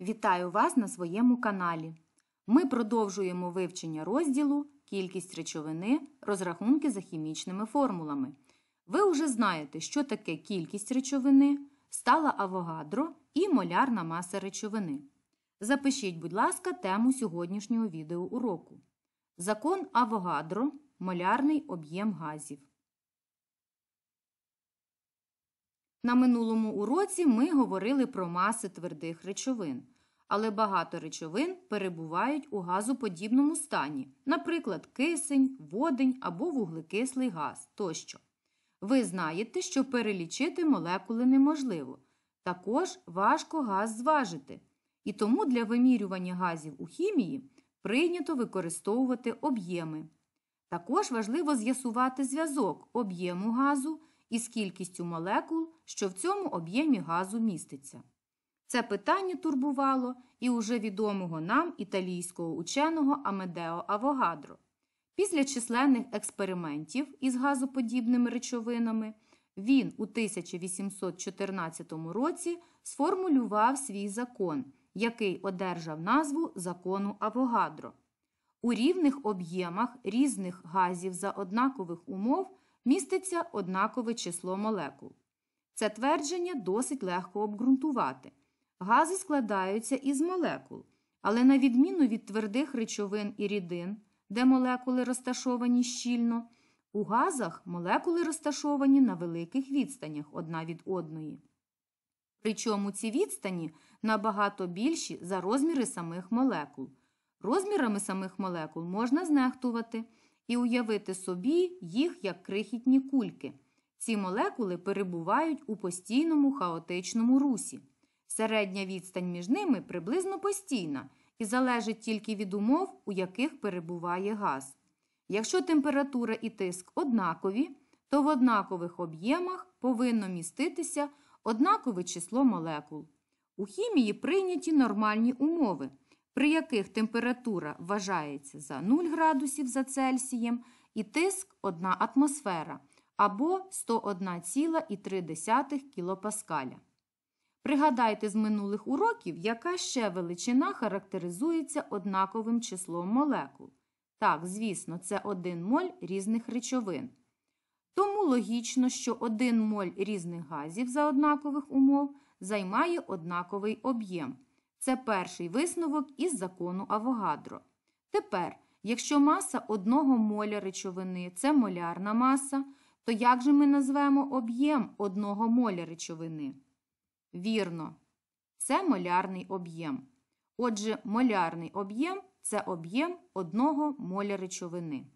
Вітаю вас на своєму каналі. Ми продовжуємо вивчення розділу Кількість речовини, розрахунки за хімічними формулами. Ви вже знаєте, що таке кількість речовини, стала авогадро і молярна маса речовини. Запишіть, будь ласка, тему сьогоднішнього відеоуроку. Закон Авогадро молярний об'єм газів. На минулому уроці ми говорили про маси твердих речовин, але багато речовин перебувають у газоподібному стані, наприклад, кисень, водень або вуглекислий газ тощо. Ви знаєте, що перелічити молекули неможливо. Також важко газ зважити. І тому для вимірювання газів у хімії прийнято використовувати об'єми. Також важливо з'ясувати зв'язок об'єму газу із кількістю молекул, що в цьому об'ємі газу міститься. Це питання турбувало і уже відомого нам італійського ученого Амедео Авогадро. Після численних експериментів із газоподібними речовинами він у 1814 році сформулював свій закон, який одержав назву закону Авогадро. У рівних об'ємах різних газів за однакових умов міститься однакове число молекул. Це твердження досить легко обґрунтувати. Гази складаються із молекул, але на відміну від твердих речовин і рідин, де молекули розташовані щільно, у газах молекули розташовані на великих відстанях одна від одної. Причому ці відстані набагато більші за розміри самих молекул. Розмірами самих молекул можна знехтувати і уявити собі їх як крихітні кульки. Ці молекули перебувають у постійному хаотичному русі. Середня відстань між ними приблизно постійна і залежить тільки від умов, у яких перебуває газ. Якщо температура і тиск однакові, то в однакових об'ємах повинно міститися однакове число молекул. У хімії прийняті нормальні умови при яких температура вважається за 0 градусів за Цельсієм і тиск 1 атмосфера або 101,3 кілопаскаля. Пригадайте з минулих уроків, яка ще величина характеризується однаковим числом молекул. Так, звісно, це 1 моль різних речовин. Тому логічно, що 1 моль різних газів за однакових умов займає однаковий об'єм. Це перший висновок із закону Авогадро. Тепер, якщо маса одного моля речовини це молярна маса, то як же ми назвемо об'єм одного моля речовини? Вірно, це молярний об'єм. Отже, молярний об'єм це об'єм одного моля речовини.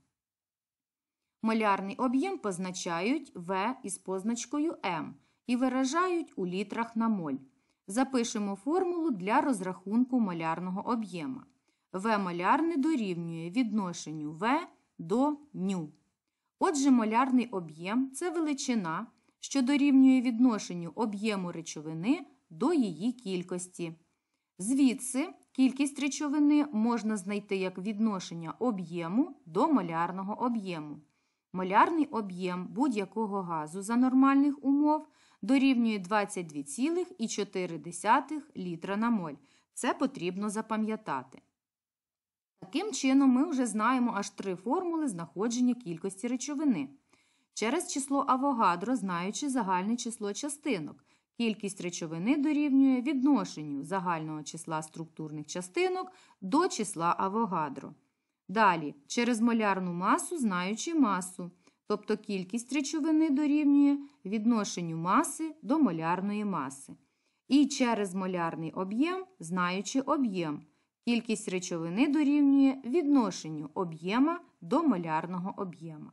Молярний об'єм позначають В із позначкою М і виражають у літрах на моль. Запишемо формулу для розрахунку малярного об'єма. В малярне дорівнює відношенню В до ню. Отже, малярний об'єм це величина, що дорівнює відношенню об'єму речовини до її кількості. Звідси кількість речовини можна знайти як відношення об'єму до малярного об'єму. Молярний об'єм будь-якого газу за нормальних умов дорівнює 22,4 літра на моль. Це потрібно запам'ятати. Таким чином, ми вже знаємо аж три формули знаходження кількості речовини. Через число Авогадро, знаючи загальне число частинок. Кількість речовини дорівнює відношенню загального числа структурних частинок до числа Авогадро. Далі через молярну масу, знаючи масу. Тобто кількість речовини дорівнює відношенню маси до молярної маси. І через молярний об'єм, знаючи об'єм. Кількість речовини дорівнює відношенню об'єма до молярного об'єма.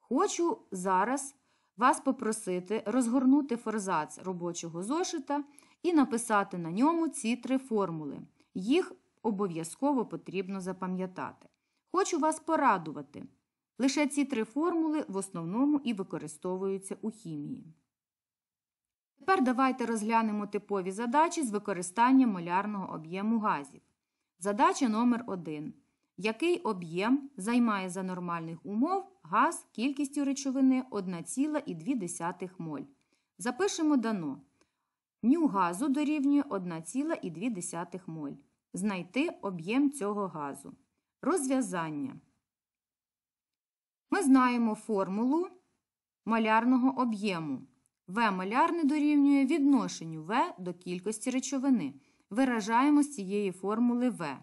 Хочу зараз вас попросити розгорнути форзац робочого зошита і написати на ньому ці три формули. Їх обов'язково потрібно запам'ятати. Хочу вас порадувати. Лише ці три формули в основному і використовуються у хімії. Тепер давайте розглянемо типові задачі з використанням молярного об'єму газів. Задача номер 1 Який об'єм займає за нормальних умов газ кількістю речовини 1,2 моль? Запишемо дано. Ню газу дорівнює 1,2 моль. Знайти об'єм цього газу розв'язання. Ми знаємо формулу малярного об'єму. В малярне дорівнює відношенню В до кількості речовини. Виражаємо з цієї формули В.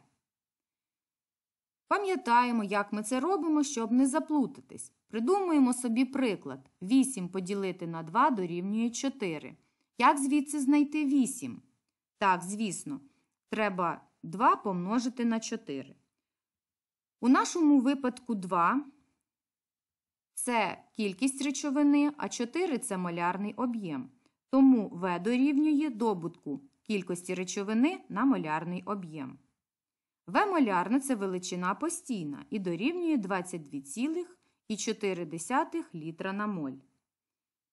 Пам'ятаємо, як ми це робимо, щоб не заплутатись. Придумуємо собі приклад. 8 поділити на 2 дорівнює 4. Як звідси знайти 8? Так, звісно, треба 2 помножити на 4. У нашому випадку 2 це кількість речовини, а 4 це молярний об'єм. Тому В дорівнює добутку кількості речовини на молярний об'єм. В молярна це величина постійна і дорівнює 22,4 літра на моль.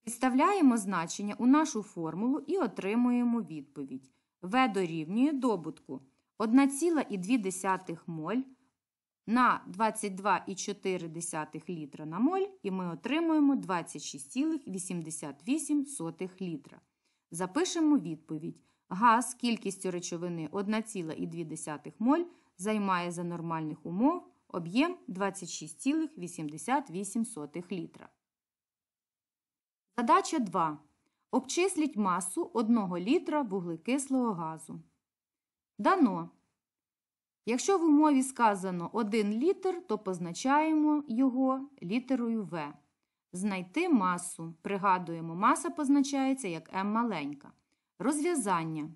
Підставляємо значення у нашу формулу і отримуємо відповідь. В дорівнює добутку 1,2 моль на 22,4 літра на моль і ми отримуємо 26,88 літра. Запишемо відповідь. Газ кількістю речовини 1,2 моль займає за нормальних умов об'єм 26,88 літра. Задача 2. Обчисліть масу 1 літра вуглекислого газу. Дано Якщо в умові сказано один літр, то позначаємо його літерою В. Знайти масу. Пригадуємо, маса позначається як М маленька. Розв'язання.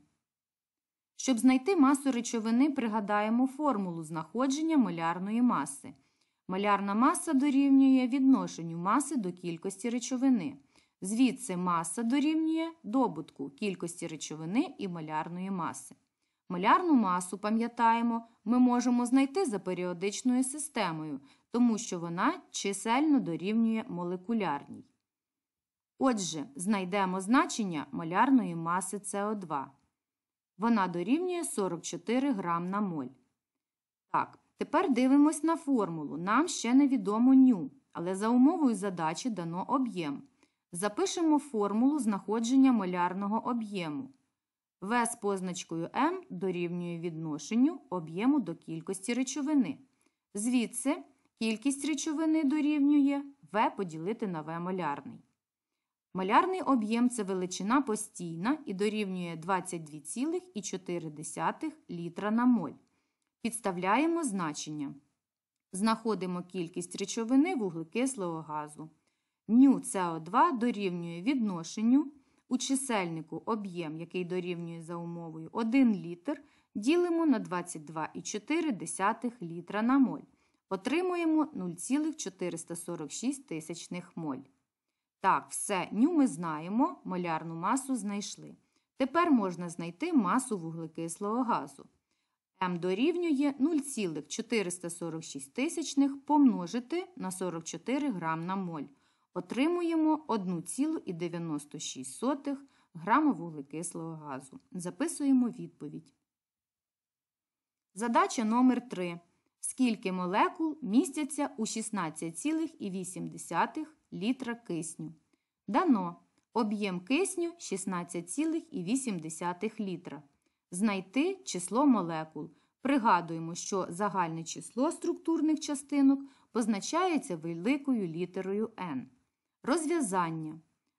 Щоб знайти масу речовини, пригадаємо формулу знаходження малярної маси. Малярна маса дорівнює відношенню маси до кількості речовини. Звідси маса дорівнює добутку кількості речовини і малярної маси. Малярну масу, пам'ятаємо, ми можемо знайти за періодичною системою, тому що вона чисельно дорівнює молекулярній. Отже, знайдемо значення малярної маси СО2. Вона дорівнює 44 грам на моль. Так, тепер дивимось на формулу. Нам ще не відомо ню, але за умовою задачі дано об'єм. Запишемо формулу знаходження малярного об'єму. В з позначкою М дорівнює відношенню об'єму до кількості речовини. Звідси кількість речовини дорівнює В поділити на В малярний. Малярний об'єм це величина постійна і дорівнює 22,4 літра на моль. Підставляємо значення. Знаходимо кількість речовини вуглекислого газу. Ню СО2 дорівнює відношенню. У чисельнику об'єм, який дорівнює за умовою 1 літр, ділимо на 22,4 літра на моль. Отримуємо 0,446 тисячних моль. Так, все ню ми знаємо, молярну масу знайшли. Тепер можна знайти масу вуглекислого газу. М дорівнює 0,446 помножити на 44 грам на моль. Отримуємо 1,96 грама вуглекислого газу. Записуємо відповідь. Задача номер 3. Скільки молекул містяться у 16,8 літра кисню? Дано об'єм кисню 16,8 літра. Знайти число молекул. Пригадуємо, що загальне число структурних частинок позначається великою літерою N. Розв'язання.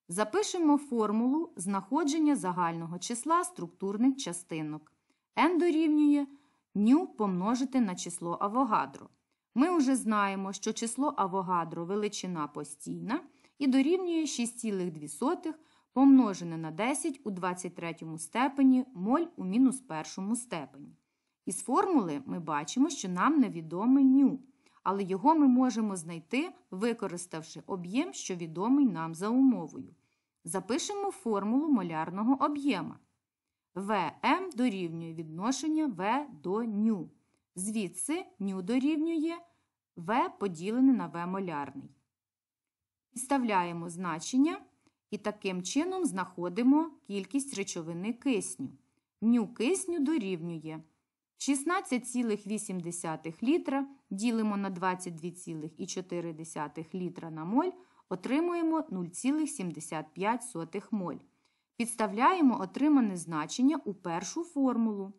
Запишемо формулу знаходження загального числа структурних частинок. n дорівнює ню помножити на число Авогадро. Ми вже знаємо, що число Авогадро величина постійна і дорівнює 6,2 помножене на 10 у 23 степені моль у мінус першому степені. Із формули ми бачимо, що нам невідоме ню але його ми можемо знайти, використавши об'єм, що відомий нам за умовою. Запишемо формулу молярного об'єма. ВМ дорівнює відношення В до ню. Звідси ню дорівнює В поділене на В молярний. Підставляємо значення і таким чином знаходимо кількість речовини кисню. Ню кисню дорівнює 16,8 літра ділимо на 22,4 літра на моль, отримуємо 0,75 моль. Підставляємо отримане значення у першу формулу.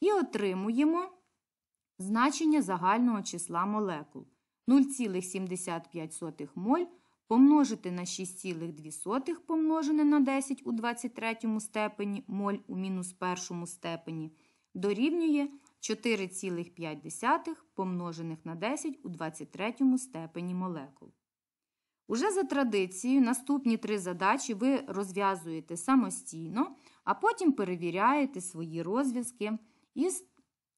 І отримуємо значення загального числа молекул. 0,75 моль помножити на 6,2 помножене на 10 у 23 степені моль у мінус першому степені дорівнює 4,5 помножених на 10 у 23 степені молекул. Уже за традицією, наступні три задачі ви розв'язуєте самостійно, а потім перевіряєте свої розв'язки із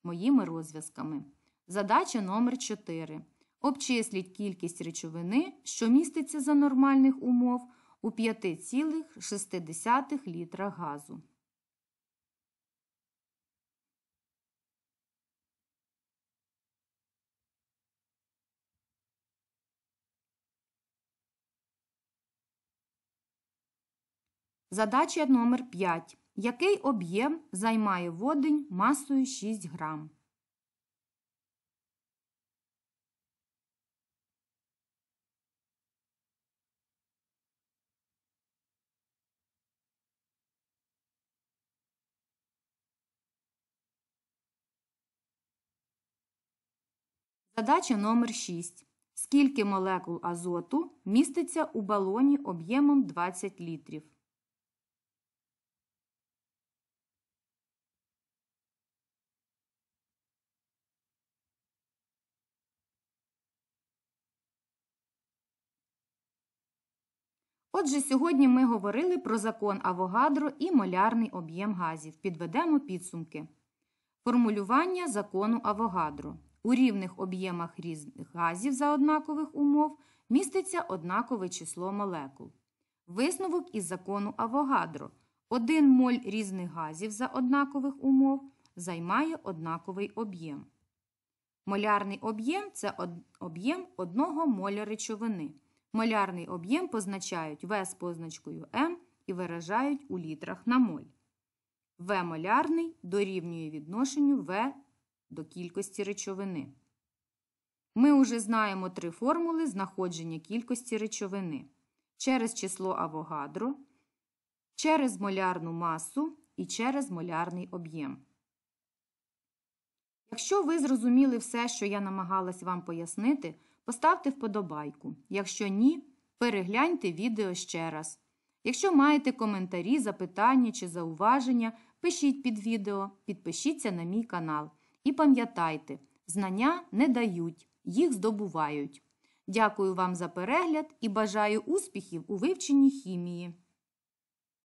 моїми розв'язками. Задача номер 4. Обчисліть кількість речовини, що міститься за нормальних умов у 5,6 літра газу. Задача номер 5 Який об'єм займає водень масою 6 грам? Задача номер 6 Скільки молекул азоту міститься у балоні об'ємом 20 літрів? Отже, сьогодні ми говорили про закон Авогадро і молярний об'єм газів. Підведемо підсумки. Формулювання закону Авогадро. У рівних об'ємах різних газів за однакових умов міститься однакове число молекул. Висновок із закону Авогадро. один моль різних газів за однакових умов займає однаковий об'єм. Молярний об'єм це об'єм одного моля речовини. Молярний об'єм позначають В з позначкою М і виражають у літрах на моль. В молярний дорівнює відношенню В до кількості речовини. Ми уже знаємо три формули знаходження кількості речовини через число Авогадро, через молярну масу і через молярний об'єм. Якщо ви зрозуміли все, що я намагалась вам пояснити, Поставте вподобайку. Якщо ні, перегляньте відео ще раз. Якщо маєте коментарі, запитання чи зауваження, пишіть під відео, підпишіться на мій канал. І пам'ятайте, знання не дають, їх здобувають. Дякую вам за перегляд і бажаю успіхів у вивченні хімії.